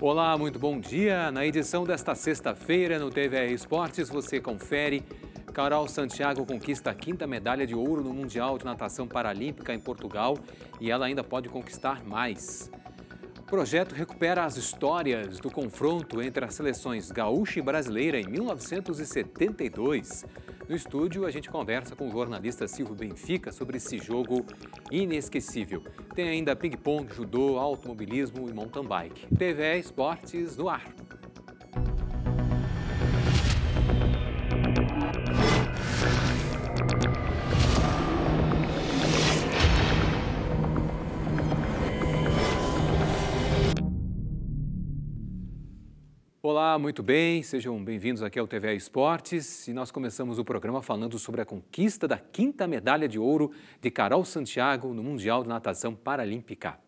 Olá, muito bom dia. Na edição desta sexta-feira no TV Esportes, você confere. Carol Santiago conquista a quinta medalha de ouro no Mundial de Natação Paralímpica em Portugal e ela ainda pode conquistar mais. O projeto recupera as histórias do confronto entre as seleções gaúcha e brasileira em 1972. No estúdio, a gente conversa com o jornalista Silvio Benfica sobre esse jogo inesquecível. Tem ainda ping-pong, judô, automobilismo e mountain bike. TV Esportes no ar. Olá, muito bem, sejam bem-vindos aqui ao TV Esportes e nós começamos o programa falando sobre a conquista da quinta medalha de ouro de Carol Santiago no Mundial de Natação Paralímpica.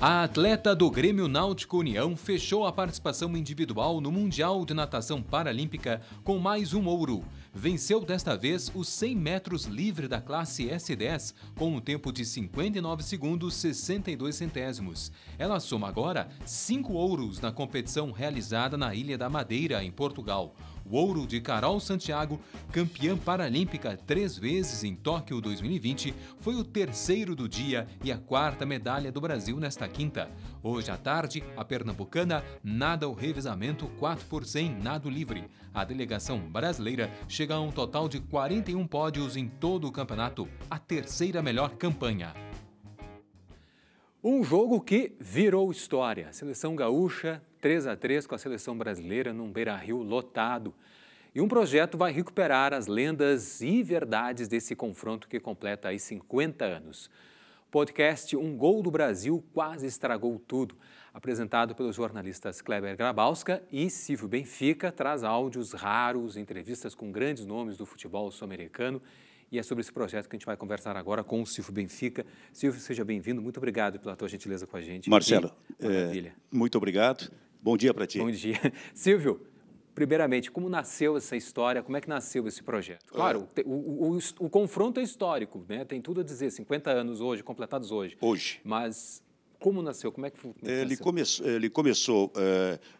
A atleta do Grêmio Náutico União fechou a participação individual no Mundial de Natação Paralímpica com mais um ouro, venceu desta vez os 100 metros livre da classe S10 com um tempo de 59 segundos 62 centésimos. Ela soma agora cinco ouros na competição realizada na Ilha da Madeira, em Portugal. O ouro de Carol Santiago, campeã paralímpica três vezes em Tóquio 2020, foi o terceiro do dia e a quarta medalha do Brasil nesta quinta. Hoje à tarde, a pernambucana nada o revezamento 4 por 100 nado livre. A delegação brasileira chega a um total de 41 pódios em todo o campeonato, a terceira melhor campanha. Um jogo que virou história. seleção gaúcha 3 a 3 com a seleção brasileira num Beira-Rio lotado. E um projeto vai recuperar as lendas e verdades desse confronto que completa aí 50 anos. O podcast Um Gol do Brasil quase estragou tudo, apresentado pelos jornalistas Kleber Grabowska e Silvio Benfica, traz áudios raros, entrevistas com grandes nomes do futebol sul-americano e é sobre esse projeto que a gente vai conversar agora com o Silvio Benfica. Silvio, seja bem-vindo. Muito obrigado pela tua gentileza com a gente. Marcelo, é, muito obrigado. Bom dia para ti. Bom dia. Silvio, primeiramente, como nasceu essa história? Como é que nasceu esse projeto? Claro, é. o, o, o, o confronto é histórico, né? tem tudo a dizer, 50 anos hoje, completados hoje. Hoje. Mas como nasceu? Como é que foi? É ele, começou, ele eh, começou,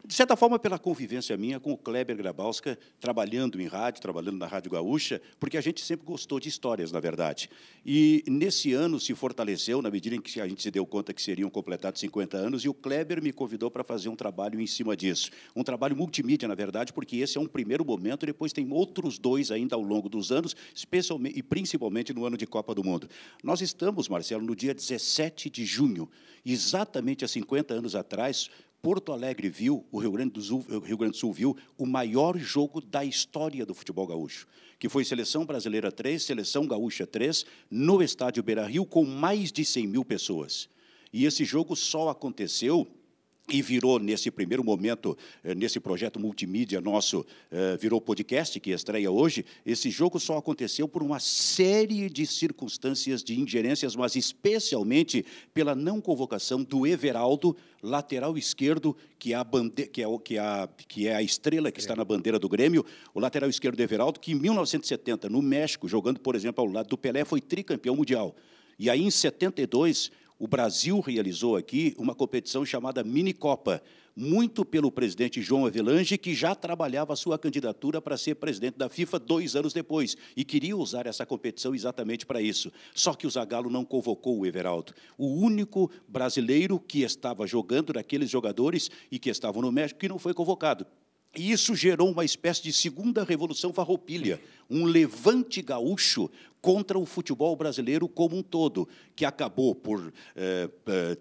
de certa forma, pela convivência minha com o Kleber Grabowska, trabalhando em rádio, trabalhando na Rádio Gaúcha, porque a gente sempre gostou de histórias, na verdade. E nesse ano se fortaleceu, na medida em que a gente se deu conta que seriam completados 50 anos, e o Kleber me convidou para fazer um trabalho em cima disso. Um trabalho multimídia, na verdade, porque esse é um primeiro momento, depois tem outros dois ainda ao longo dos anos, especialmente e principalmente no ano de Copa do Mundo. Nós estamos, Marcelo, no dia 17 de junho, e exatamente há 50 anos atrás, Porto Alegre viu, o Rio Grande do Sul, Rio Grande do Sul viu, o maior jogo da história do futebol gaúcho, que foi Seleção Brasileira 3, Seleção Gaúcha 3, no estádio Beira-Rio, com mais de 100 mil pessoas. E esse jogo só aconteceu e virou, nesse primeiro momento, eh, nesse projeto multimídia nosso, eh, virou podcast, que estreia hoje. Esse jogo só aconteceu por uma série de circunstâncias, de ingerências, mas especialmente pela não convocação do Everaldo, lateral esquerdo, que é a, que é, o, que, é a, que é a estrela que está na bandeira do Grêmio, o lateral esquerdo do Everaldo, que em 1970, no México, jogando, por exemplo, ao lado do Pelé, foi tricampeão mundial. E aí, em 72, o Brasil realizou aqui uma competição chamada Mini Copa, muito pelo presidente João Avelange, que já trabalhava a sua candidatura para ser presidente da FIFA dois anos depois e queria usar essa competição exatamente para isso. Só que o Zagallo não convocou o Everaldo. O único brasileiro que estava jogando daqueles jogadores e que estavam no México que não foi convocado. E isso gerou uma espécie de segunda revolução farroupilha, um levante gaúcho contra o futebol brasileiro como um todo, que acabou por, eh,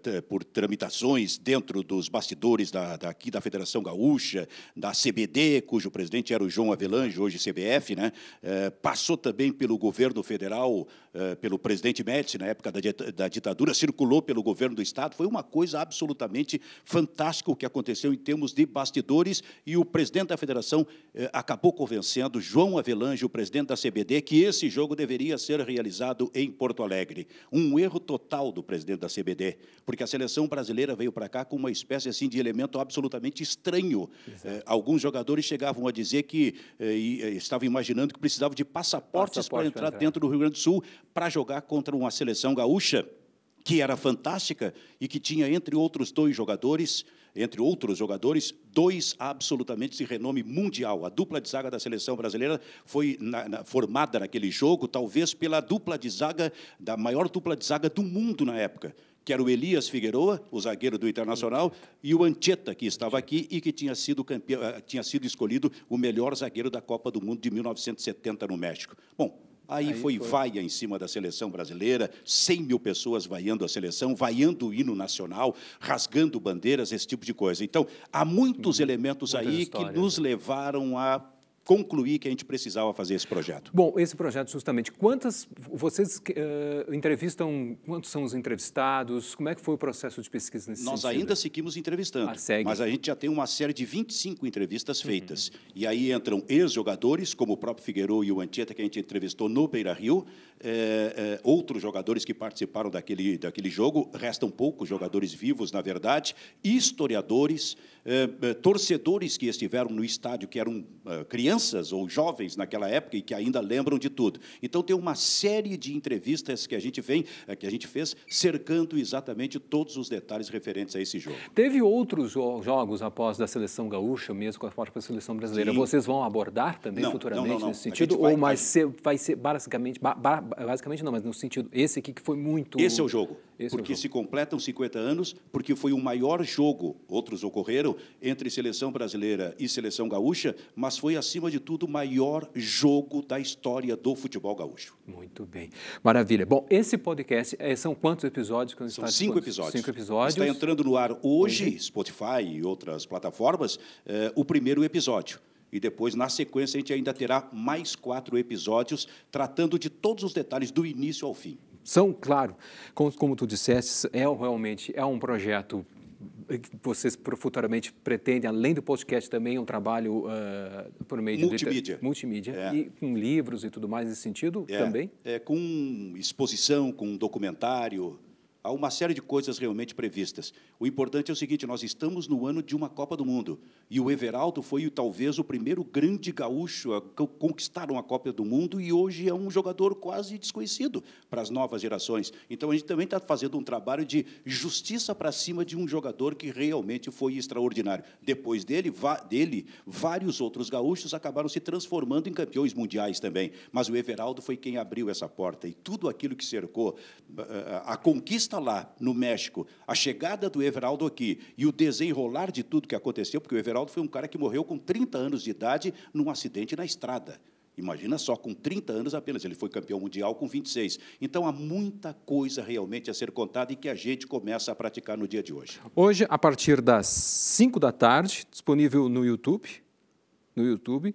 eh, por tramitações dentro dos bastidores da, daqui da Federação Gaúcha, da CBD, cujo presidente era o João Avelange, hoje CBF, né? Eh, passou também pelo governo federal, pelo presidente Médici, na época da, da ditadura, circulou pelo governo do Estado. Foi uma coisa absolutamente fantástica o que aconteceu em termos de bastidores e o presidente da federação acabou convencendo João Avelange, o presidente da CBD, que esse jogo deveria deveria ser realizado em Porto Alegre. Um erro total do presidente da CBD, porque a seleção brasileira veio para cá com uma espécie assim, de elemento absolutamente estranho. É, alguns jogadores chegavam a dizer que é, estavam imaginando que precisavam de passaportes Passaporte para entrar, entrar dentro do Rio Grande do Sul para jogar contra uma seleção gaúcha que era fantástica e que tinha, entre outros dois jogadores, entre outros jogadores, dois absolutamente de renome mundial. A dupla de zaga da seleção brasileira foi na, na, formada naquele jogo, talvez pela dupla de zaga, da maior dupla de zaga do mundo na época, que era o Elias Figueroa, o zagueiro do Internacional, e o Ancheta, que estava aqui e que tinha sido, campeão, eh, tinha sido escolhido o melhor zagueiro da Copa do Mundo de 1970 no México. Bom, Aí, Aí foi, foi, vaia em cima da seleção brasileira, 100 mil pessoas vaiando a seleção, vaiando o hino nacional, rasgando bandeiras, esse tipo de coisa. Então, há muitos uhum. elementos aí que nos né? levaram a concluir que a gente precisava fazer esse projeto. Bom, esse projeto justamente, quantas vocês uh, entrevistam, quantos são os entrevistados, como é que foi o processo de pesquisa nesse Nós sentido? ainda seguimos entrevistando, ah, mas a gente já tem uma série de 25 entrevistas uhum. feitas. Uhum. E aí entram ex-jogadores, como o próprio Figueiredo e o Antieta, que a gente entrevistou no Beira-Rio, é, é, outros jogadores que participaram daquele, daquele jogo, restam poucos jogadores vivos, na verdade, historiadores, eh, eh, torcedores que estiveram no estádio, que eram eh, crianças ou jovens naquela época e que ainda lembram de tudo. Então tem uma série de entrevistas que a gente vem, que a gente fez, cercando exatamente todos os detalhes referentes a esse jogo. Teve outros jo jogos após da seleção gaúcha, mesmo com a própria seleção brasileira. Sim. Vocês vão abordar também não, futuramente não, não, nesse sentido? Vai, ou mais vai... Ser, vai ser basicamente, ba basicamente não, mas no sentido esse aqui que foi muito. Esse é o jogo. Esse é porque é se completam 50 anos, porque foi o maior jogo, outros ocorreram, entre seleção brasileira e seleção gaúcha, mas foi, acima de tudo, o maior jogo da história do futebol gaúcho. Muito bem. Maravilha. Bom, esse podcast, eh, são quantos episódios? Que estamos? cinco episódios. cinco episódios. Está entrando no ar hoje, hoje. Spotify e outras plataformas, eh, o primeiro episódio e depois, na sequência, a gente ainda terá mais quatro episódios tratando de todos os detalhes do início ao fim são, claro, como, como tu disseste, é realmente é um projeto que vocês futuramente pretendem, além do podcast, também é um trabalho uh, por meio multimídia. de... Multimídia. É. E com livros e tudo mais nesse sentido é. também? É, com exposição, com documentário, Há uma série de coisas realmente previstas. O importante é o seguinte: nós estamos no ano de uma Copa do Mundo. E o Everaldo foi talvez o primeiro grande gaúcho a conquistar uma Copa do Mundo e hoje é um jogador quase desconhecido para as novas gerações. Então a gente também está fazendo um trabalho de justiça para cima de um jogador que realmente foi extraordinário. Depois dele, dele vários outros gaúchos acabaram se transformando em campeões mundiais também. Mas o Everaldo foi quem abriu essa porta e tudo aquilo que cercou eh, eh, a conquista lá no México, a chegada do Everaldo aqui e o desenrolar de tudo que aconteceu, porque o Everaldo foi um cara que morreu com 30 anos de idade num acidente na estrada. Imagina só, com 30 anos apenas, ele foi campeão mundial com 26. Então há muita coisa realmente a ser contada e que a gente começa a praticar no dia de hoje. Hoje, a partir das 5 da tarde, disponível no YouTube, no YouTube,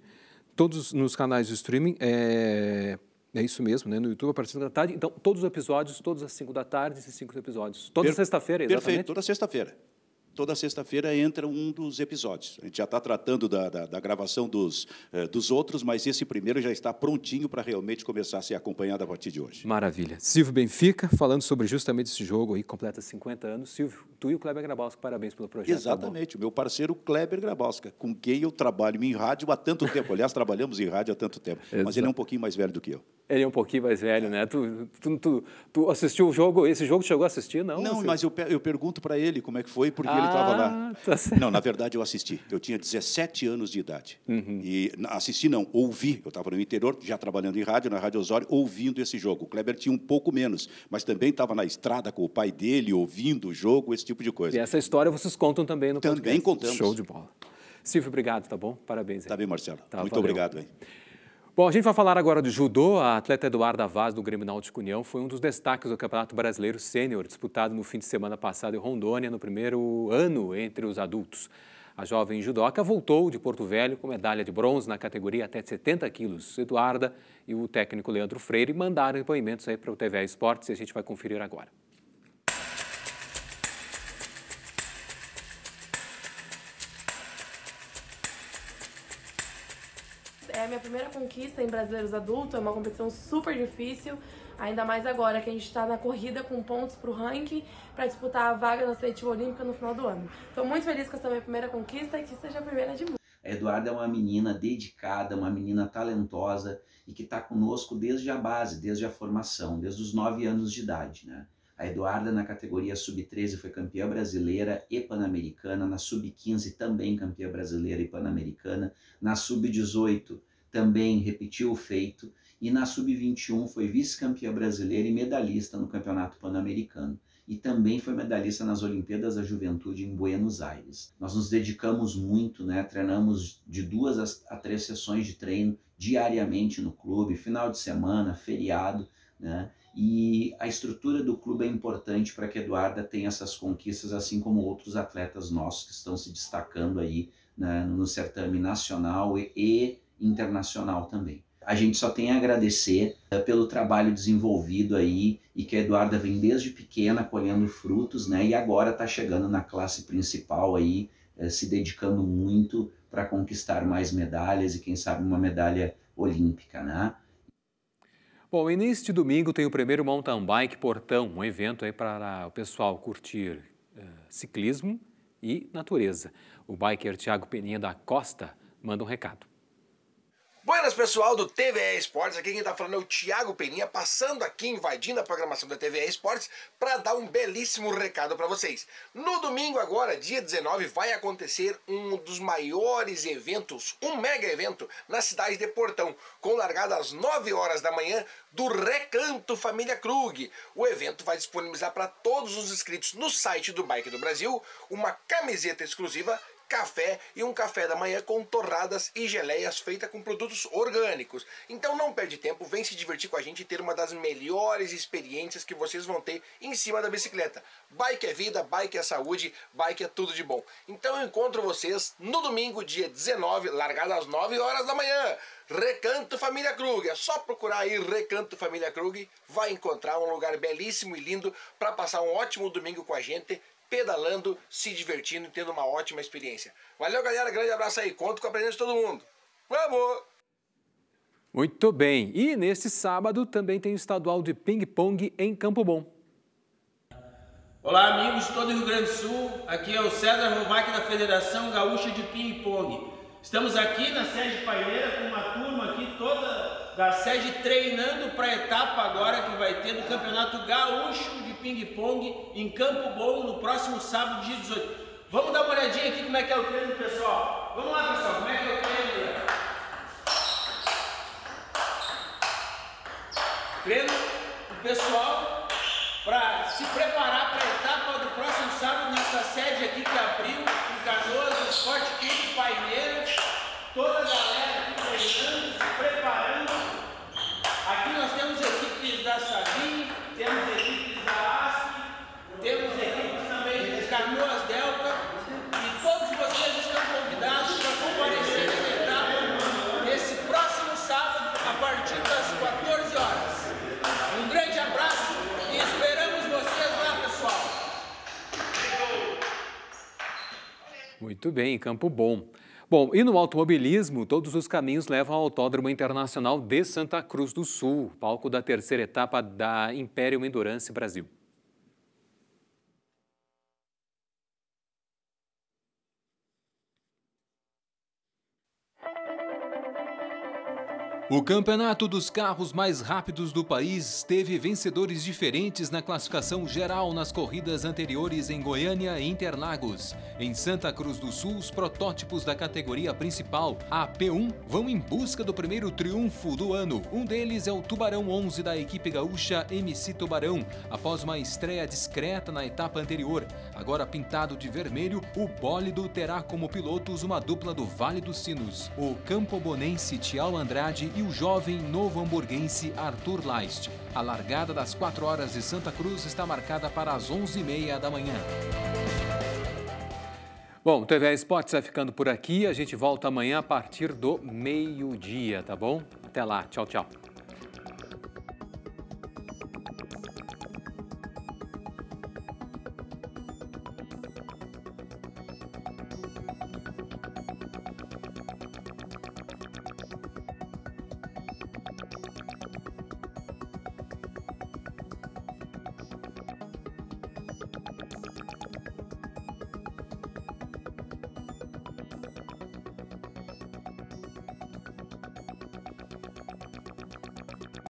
todos nos canais de streaming, é, é isso mesmo, né? No YouTube a partir da tarde. Então, todos os episódios, todos às 5 da tarde, esses cinco episódios. Toda per sexta-feira, exatamente? Perfeito, toda sexta-feira. Toda sexta-feira entra um dos episódios. A gente já está tratando da, da, da gravação dos, eh, dos outros, mas esse primeiro já está prontinho para realmente começar a ser acompanhado a partir de hoje. Maravilha. Silvio Benfica, falando sobre justamente esse jogo aí, completa 50 anos. Silvio, tu e o Kleber Grabowska, parabéns pelo projeto. Tá exatamente, tá o meu parceiro Kleber Grabowska, com quem eu trabalho em rádio há tanto tempo. Aliás, trabalhamos em rádio há tanto tempo, mas ele é um pouquinho mais velho do que eu. Ele é um pouquinho mais velho, né? Tu, tu, tu, tu assistiu o jogo, esse jogo chegou a assistir, não? Não, mas eu, eu pergunto para ele como é que foi, porque ah, ele estava lá. Tá não, na verdade eu assisti. Eu tinha 17 anos de idade. Uhum. E assisti não, ouvi. Eu estava no interior, já trabalhando em rádio, na Rádio Osório, ouvindo esse jogo. O Kleber tinha um pouco menos, mas também estava na estrada com o pai dele, ouvindo o jogo, esse tipo de coisa. E essa história vocês contam também no Também podcast. contamos. Show de bola. Silvio, obrigado, tá bom? Parabéns. Tá bem, Marcelo. Tá, Muito valeu. obrigado. Hein? Bom, a gente vai falar agora de judô. A atleta Eduarda Vaz, do Grêmio Náutico União, foi um dos destaques do Campeonato Brasileiro Sênior, disputado no fim de semana passado em Rondônia, no primeiro ano entre os adultos. A jovem judoca voltou de Porto Velho com medalha de bronze na categoria até 70 quilos. Eduarda e o técnico Leandro Freire mandaram depoimentos aí para o TVA Esportes e a gente vai conferir agora. minha primeira conquista em Brasileiros Adulto, é uma competição super difícil, ainda mais agora que a gente está na corrida com pontos para o ranking para disputar a vaga na seletiva olímpica no final do ano. Estou muito feliz com essa minha primeira conquista e que seja a primeira de muitas. A Eduarda é uma menina dedicada, uma menina talentosa e que está conosco desde a base, desde a formação, desde os 9 anos de idade. Né? A Eduarda, na categoria sub-13, foi campeã brasileira e pan-americana, na sub-15 também campeã brasileira e pan-americana, na sub-18 também repetiu o feito e na sub-21 foi vice-campeã brasileira e medalhista no Campeonato Pan-Americano e também foi medalhista nas Olimpíadas da Juventude em Buenos Aires. Nós nos dedicamos muito, né? Treinamos de duas a três sessões de treino diariamente no clube, final de semana, feriado, né? E a estrutura do clube é importante para que Eduarda tenha essas conquistas, assim como outros atletas nossos que estão se destacando aí né? no certame nacional e, e internacional também. A gente só tem a agradecer eh, pelo trabalho desenvolvido aí e que a Eduarda vem desde pequena colhendo frutos, né? E agora está chegando na classe principal aí, eh, se dedicando muito para conquistar mais medalhas e quem sabe uma medalha olímpica, né? Bom, e neste domingo tem o primeiro mountain bike portão, um evento aí para o pessoal curtir uh, ciclismo e natureza. O biker Tiago Peninha da Costa manda um recado. Buenas pessoal do TVE Esportes, aqui quem tá falando é o Thiago Peninha, passando aqui, invadindo a programação da TVE Esportes para dar um belíssimo recado para vocês. No domingo agora, dia 19, vai acontecer um dos maiores eventos, um mega evento, na cidade de Portão, com largada às 9 horas da manhã do Recanto Família Krug. O evento vai disponibilizar para todos os inscritos no site do Bike do Brasil uma camiseta exclusiva café e um café da manhã com torradas e geleias feita com produtos orgânicos. Então não perde tempo, vem se divertir com a gente e ter uma das melhores experiências que vocês vão ter em cima da bicicleta. Bike é vida, bike é saúde, bike é tudo de bom. Então eu encontro vocês no domingo, dia 19, largada às 9 horas da manhã. Recanto Família Krug. É só procurar aí Recanto Família Krug, vai encontrar um lugar belíssimo e lindo para passar um ótimo domingo com a gente pedalando, se divertindo e tendo uma ótima experiência. Valeu, galera. Grande abraço aí. Conto com a presença de todo mundo. Vamos! Muito bem. E neste sábado também tem o estadual de ping-pong em Campo Bom. Olá, amigos de todo o Rio Grande do Sul. Aqui é o César Rovac da Federação Gaúcha de Ping-Pong. Estamos aqui na sede Paineira com uma turma aqui toda sede treinando para a etapa agora que vai ter do Campeonato Gaúcho de Ping-Pong em Campo Bom no próximo sábado, dia 18. Vamos dar uma olhadinha aqui como é que é o treino, pessoal. Vamos lá, pessoal, como é que é o treino? Treino o pessoal para se preparar para a etapa do próximo sábado nessa sede aqui que abriu em Canoas, Esporte Clube Paineiro, Todas Muito bem, Campo Bom. Bom, e no automobilismo, todos os caminhos levam ao Autódromo Internacional de Santa Cruz do Sul, palco da terceira etapa da Império Endurance Brasil. O campeonato dos carros mais rápidos do país teve vencedores diferentes na classificação geral nas corridas anteriores em Goiânia e Interlagos. Em Santa Cruz do Sul, os protótipos da categoria principal, a P1, vão em busca do primeiro triunfo do ano. Um deles é o Tubarão 11 da equipe gaúcha MC Tubarão, após uma estreia discreta na etapa anterior. Agora pintado de vermelho, o bólido terá como pilotos uma dupla do Vale dos Sinos, o campobonense Tial Andrade e e o jovem novo hamburguense Arthur Leist. A largada das 4 horas de Santa Cruz está marcada para as 11h30 da manhã. Bom, o TV Esportes vai ficando por aqui. A gente volta amanhã a partir do meio-dia, tá bom? Até lá. Tchau, tchau.